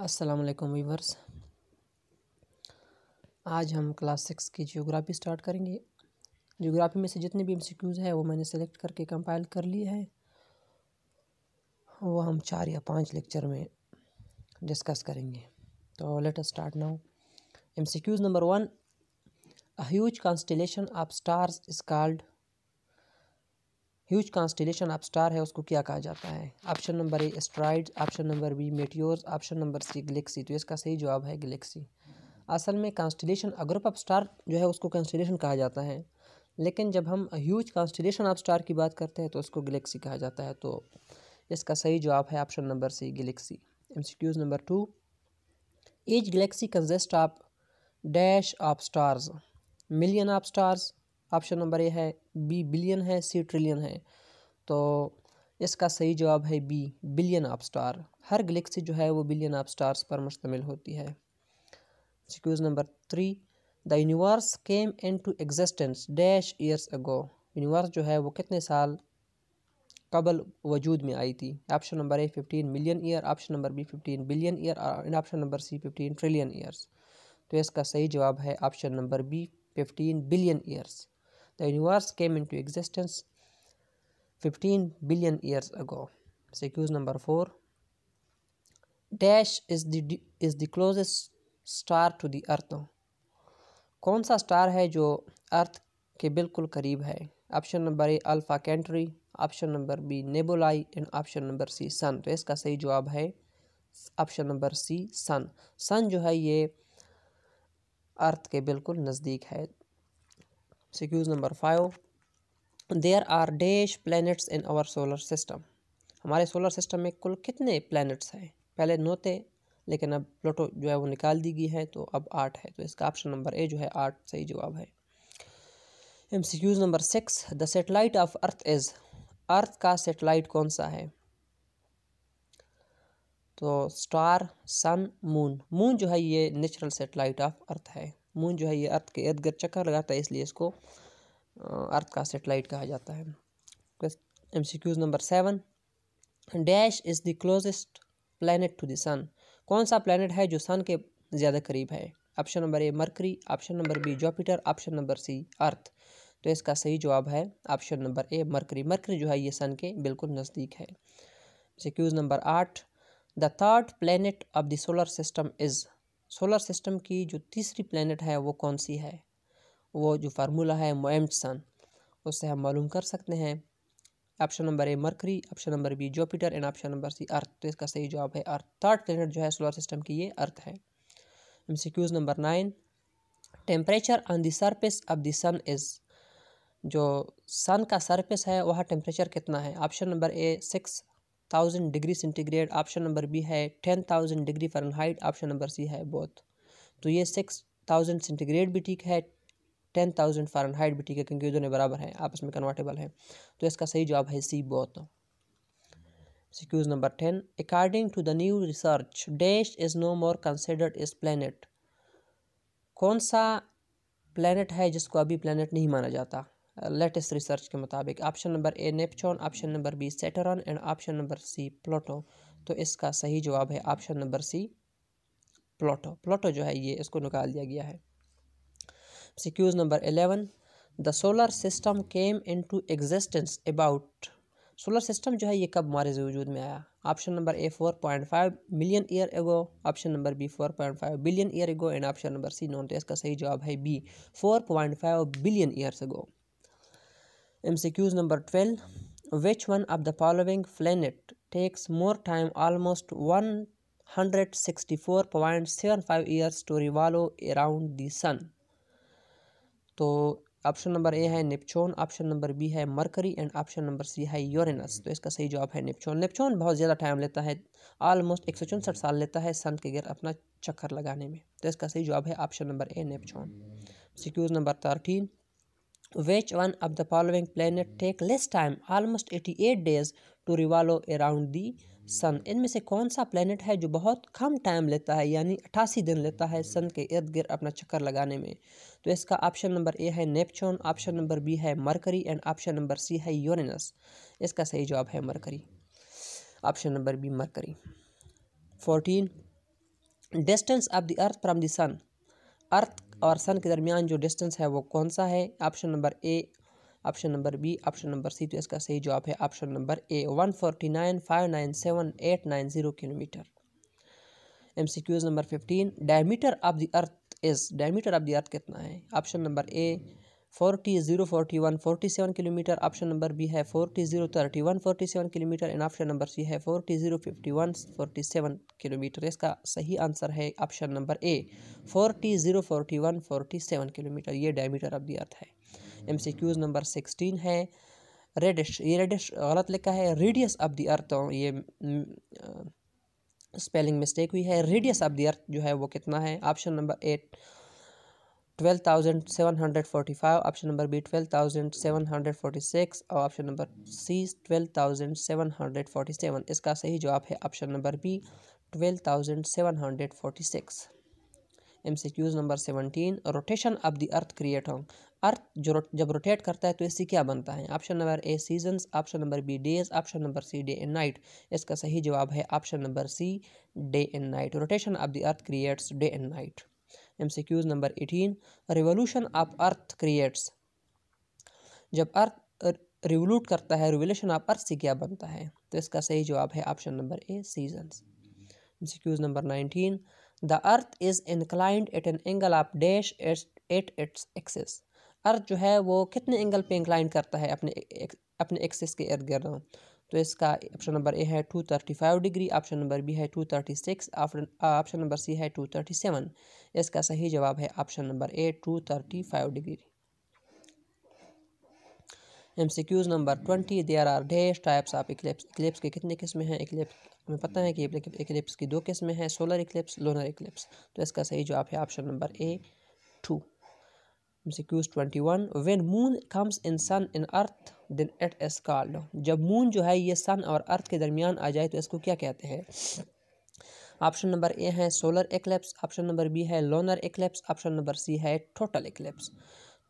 अस्सलाम वालेकुम वीवर्स आज हम क्लास सिक्स की जियोग्राफी स्टार्ट करेंगे जियोग्राफी में से जितने भी एमसीक्यूज़ हैं वो मैंने सेलेक्ट करके कंपाइल कर लिए हैं वो हम चार या पांच लेक्चर में डिस्कस करेंगे तो let us start now MCQs number one a huge constellation of stars is called huge constellation of star है उसको क्या कहा जाता है option number A asteroid option number B meteors option number C galaxy तो इसका सही जवाब है गलेक्सी असल में कॉन्स्टिलेशन ग्रुप ऑफ स्टार जो है उसको कॉन्स्टिलेशन कहा जाता है लेकिन जब हम ह्यूज कॉन्स्टिलेशन ऑफ स्टार की बात करते हैं तो उसको गलेक्सी कहा जाता है तो इसका सही जवाब है option number C galaxy MCQs number two each galaxy consists of dash of stars million of stars option number A है बी बिलियन है सी ट्रिलियन है तो इसका सही जवाब है बी बिलियन ऑफ स्टार हर गलेक्सी जो है वो बिलियन ऑफ स्टार्स पर मुश्तमिल होती है MCQs number three the universe came into existence dash years ago universe जो है वो कितने साल कबल वजूद में आई थी option number A fifteen million year option number B fifteen billion year और option number C fifteen trillion years तो इसका सही जवाब है option number B fifteen billion years The universe came into existence 15 billion years ago. Secuse number 4. Dash is the is the closest star to the earth. कौन सा star है जो अर्थ के बिल्कुल करीब है option number A alpha centauri option number B nebulae and option number C sun तो इसका सही जवाब है ऑप्शन नंबर सी सन सन जो है ये अर्थ के बिल्कुल नज़दीक है MCQs number five there are dash planets in our solar system हमारे सोलर सिस्टम में कुल कितने प्लैनेट्स हैं पहले नौ थे लेकिन अब प्लूटो जो है वो निकाल दी गई है तो अब आठ है तो इसका ऑप्शन नंबर ए जो है आठ सही जवाब है M C Qs number six the satellite of earth is earth का सेटेलाइट कौन सा है तो स्टार सन मून मून जो है ये नेचुरल सेटेलाइट ऑफ अर्थ है मून जो है ये अर्थ के इर्द गिर्द चक्कर लगाता है इसलिए इसको अर्थ का सेटेलाइट कहा जाता है M C Qs number seven dash is the closest planet to sun कौन सा प्लानट है जो सन के ज़्यादा करीब है option number A Mercury option number B Jupiter option number C earth तो इसका सही जवाब है option number A Mercury Mercury जो है ये सन के बिल्कुल नज़दीक है क्यूज नंबर आठ the third planet of the solar system is solar system की जो तीसरी प्लानट है वो कौन सी है वो जो फार्मूला है मोएम्ट सन उससे हम मालूम कर सकते हैं option number A Mercury option number B Jupiter and option number C earth तो इसका सही जवाब है अर्थ थर्ड प्लेनेट जो है सोलर सिस्टम की ये अर्थ है MCQs number nine temperature on the of the sun is जो सन का सरफेस है वह टेम्परेचर कितना है option number A six thousand degree centigrade option number B है ten thousand degree Fahrenheit option number C है both तो ये सिक्स थाउजेंड सेंटीग्रेड भी ठीक है टेन थाउजेंड फ़ारेनहाइट भी ठीक है क्योंकि ये दोनों बराबर हैं आपस में कन्वर्टेबल हैं तो इसका सही जवाब है C both MCQs number ten according to the new research dash is no more considered as planet कौन सा प्लानट है जिसको अभी प्लानट नहीं माना जाता लेटेस्ट रिसर्च के मुताबिक option number A Neptune option number B Saturn and option number C Pluto तो इसका सही जवाब है ऑप्शन नंबर सी प्लोटो प्लोटो जो है ये इसको निकाल दिया गया है MCQs number eleven the solar system came into existence about solar system जो है ये कब हमारे वजूद में आया option number A four point five million year ago option number B four point five billion year ago and option number C none तो इसका सही जवाब है B four point five billion years ago MCQs number 12. Which one of the following planet takes more time almost 164.75 years to revolve around the sun? तो option number A है Neptune option number B है Mercury and option number C है Uranus तो इसका सही जवाब है नेपचोन नेपचोन बहुत ज़्यादा टाइम लेता है ऑलमोस्ट एक साल लेता है सन के गिर अपना चक्कर लगाने में तो इसका सही जवाब है option number A Neptune CQs number thirteen Which one of the following planet take less time almost 88 days to revolve around the sun इनमें से कौन सा प्लानट है जो बहुत कम टाइम लेता है यानी अट्ठासी दिन लेता है सन के इर्द गिर्द अपना चक्कर लगाने में तो इसका ऑप्शन नंबर ए है नेपचोन ऑप्शन नंबर बी है Mercury and option number C है यूरेनस इसका सही जवाब है Mercury option number B Mercury fourteen distance of the earth from the sun earth और सन के दरमियान जो डिस्टेंस है वो कौन सा है option number A option number B option number C तो इसका सही जवाब है option number A one forty nine five nine seven eight nine zero kilometre M C Qs number fifteen diameter of the earth is diameter of the earth कितना है option number A forty zero forty one forty seven kilometre option number B है forty zero thirty one forty seven kilometre and option number C है forty zero fifty one forty seven kilometre इसका सही answer है option number A forty zero forty one forty seven kilometre ये diameter of the earth है M C Qs number sixteen है radius ये radius गलत लिखा है रेडियस ऑफ दी अर्थ ये स्पेलिंग मिस्टेक हुई है रेडियस ऑफ दी अर्थ जो है वो कितना है option number eight twelve thousand seven hundred forty five option number B twelve thousand seven hundred forty six और option number C twelve thousand seven hundred forty seven इसका सही जवाब है option number B twelve thousand seven hundred forty six M C Qs number seventeen rotation of the earth create होंग earth जो जब rotate करता है तो इससे क्या बनता है option number A seasons option number B days option number C day and night इसका सही जवाब है option number C day and night rotation of the earth creates day and night MCQs number eighteen revolution of earth creates जब earth revolute करता है revolution of अर्थ से क्या बनता है तो इसका सही जवाब है option number A seasons MCQs number nineteen the earth is inclined at an angle of dash at its axis earth जो है वो कितने एंगल पे इंक्लाइन करता है अपने अपने एक्सेस के इर्द गिर्द तो इसका ऑप्शन नंबर ए है two thirty five degree option number B है two thirty six option number C है टू थर्टी सेवन इसका सही जवाब है option number A two thirty five degree M C Qs number twenty there are dash types of eclipse eclipse की कितनी किस्में हैं इक्लिप्स हमें पता है कि इक्लिप्स की दो किस्में हैं सोलर इक्लिप्स लोनर इक्लिप्स तो इसका सही जवाब है option number A two M 21 when moon comes in sun in earth then it is called जब मून जो है ये सन और अर्थ के दरमियान आ जाए तो इसको क्या कहते हैं ऑप्शन नंबर ए है solar eclipse option number B है lunar eclipse option number C है टोटल एक्लिप्स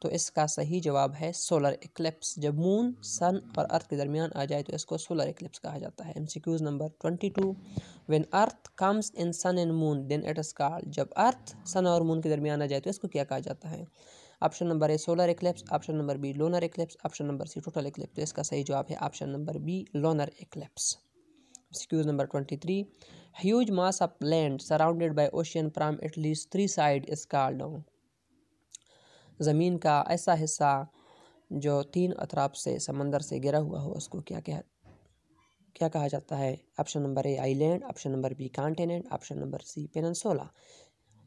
तो इसका सही जवाब है सोलर एक्लिप्स जब मून सन और अर्थ के दरमियान आ जाए तो इसको सोलर एक्लिप्स कहा जाता है MCQs number twenty two when earth comes in sun and moon then it is called जब अर्थ सन और मून के दरमियान आ जाए तो इसको क्या कहा जाता है option number A solar eclipse option number B lunar eclipse option number C total eclipse तो इसका सही जवाब है option number B lunar eclipse MCQs number twenty three huge mass of land surrounded by ocean from at least three side इस कार्ड ज़मीन का ऐसा हिस्सा जो तीन अतराब से समंदर से गिरा हुआ हो उसको क्या क्या क्या कहा जाता है option number A island option number B continent option number C peninsula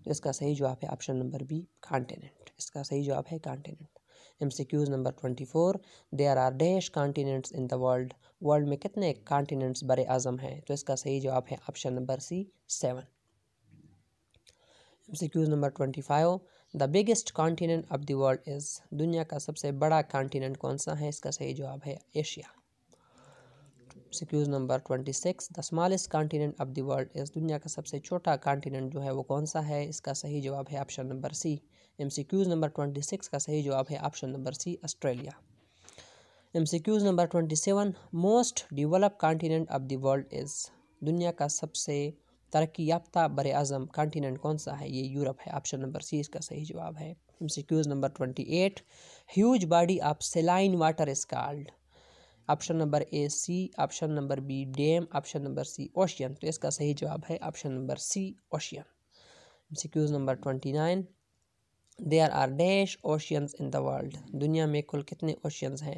तो इसका सही जवाब है ऑप्शन नंबर बी कॉन्टिनेंट इसका सही जवाब है continent M C Qs number twenty four they are dash continents in the world world में कितने कॉन्टीनेंट्स बर अज़म हैं तो इसका सही जवाब है option number C seven M C Qs number twenty five the biggest continent of the world is दुनिया का सबसे बड़ा कॉन्टीनेंट कौन सा है इसका सही जवाब है Asia CQs number twenty six the smallest continent of the world is दुनिया का सबसे छोटा कॉन्टीनेंट जो है वो कौन सा है इसका सही जवाब है option number C M C Qs number twenty six का सही जवाब है option number C Australia M C Qs number twenty seven most develop continent of the world is दुनिया का सबसे तरक्की याफ्ता बर अज़म कॉन्टीनेंट कौन सा है ये यूरोप है ऑप्शन नंबर सी इसका सही जवाब है M C Qs number twenty eight huge body of saline water is called option number A sea option number B dam option number C ocean तो इसका सही जवाब है option number C ocean M number twenty nine there are dash oceans in the world दुनिया में कुल कितने oceans हैं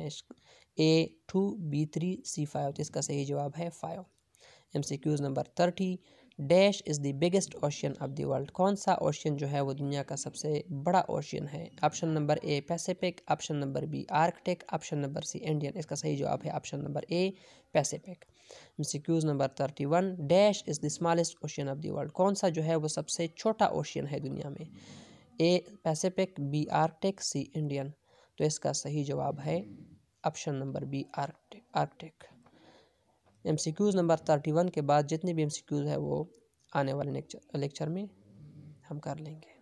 A two B three C five तो इसका सही जवाब है five M number thirty dash is the biggest ocean of the world कौन सा ओशियन जो है वो दुनिया का सबसे बड़ा ओशियन है option number A Pacific option number B Arctic option number C Indian इसका सही जवाब है option number A Pacific Qs number thirty one dash is the smallest ocean of the world कौन सा जो है वो सबसे छोटा ओशियन है दुनिया में A Pacific B Arctic C Indian तो इसका सही जवाब है option number B Arctic Arctic M C Qs number thirty one के बाद जितने भी एम सी क्यूज़ है वो आने वाले लेक्चर लेक्चर में हम कर लेंगे